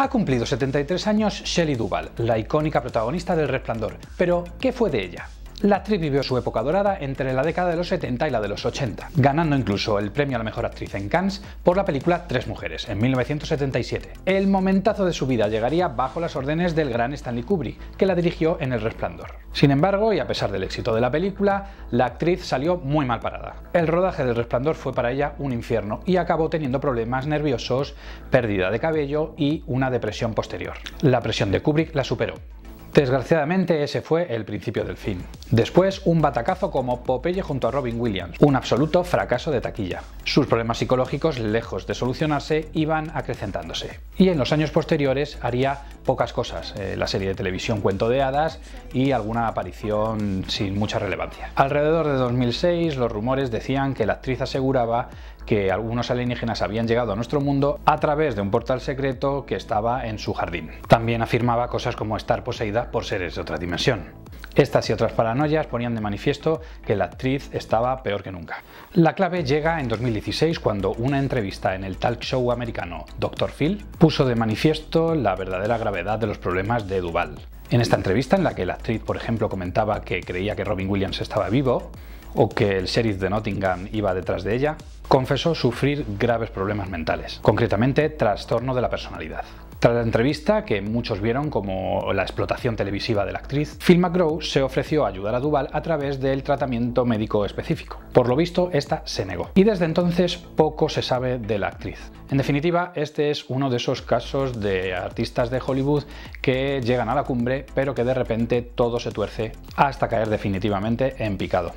Ha cumplido 73 años Shelley Duvall, la icónica protagonista del Resplandor, pero ¿qué fue de ella? La actriz vivió su época dorada entre la década de los 70 y la de los 80, ganando incluso el premio a la mejor actriz en Cannes por la película Tres Mujeres en 1977. El momentazo de su vida llegaría bajo las órdenes del gran Stanley Kubrick, que la dirigió en El Resplandor. Sin embargo, y a pesar del éxito de la película, la actriz salió muy mal parada. El rodaje del Resplandor fue para ella un infierno y acabó teniendo problemas nerviosos, pérdida de cabello y una depresión posterior. La presión de Kubrick la superó Desgraciadamente ese fue el principio del fin. Después un batacazo como Popeye junto a Robin Williams, un absoluto fracaso de taquilla. Sus problemas psicológicos, lejos de solucionarse, iban acrecentándose. Y en los años posteriores haría pocas cosas, eh, la serie de televisión Cuento de Hadas y alguna aparición sin mucha relevancia. Alrededor de 2006 los rumores decían que la actriz aseguraba que algunos alienígenas habían llegado a nuestro mundo a través de un portal secreto que estaba en su jardín. También afirmaba cosas como estar poseída por seres de otra dimensión. Estas y otras paranoias ponían de manifiesto que la actriz estaba peor que nunca. La clave llega en 2016 cuando una entrevista en el talk show americano Dr. Phil puso de manifiesto la verdadera gravedad de los problemas de Duval. En esta entrevista en la que la actriz, por ejemplo, comentaba que creía que Robin Williams estaba vivo, o que el sheriff de Nottingham iba detrás de ella, confesó sufrir graves problemas mentales, concretamente trastorno de la personalidad. Tras la entrevista, que muchos vieron como la explotación televisiva de la actriz, Phil McGraw se ofreció a ayudar a Duval a través del tratamiento médico específico. Por lo visto, esta se negó. Y desde entonces poco se sabe de la actriz. En definitiva, este es uno de esos casos de artistas de Hollywood que llegan a la cumbre, pero que de repente todo se tuerce hasta caer definitivamente en picado.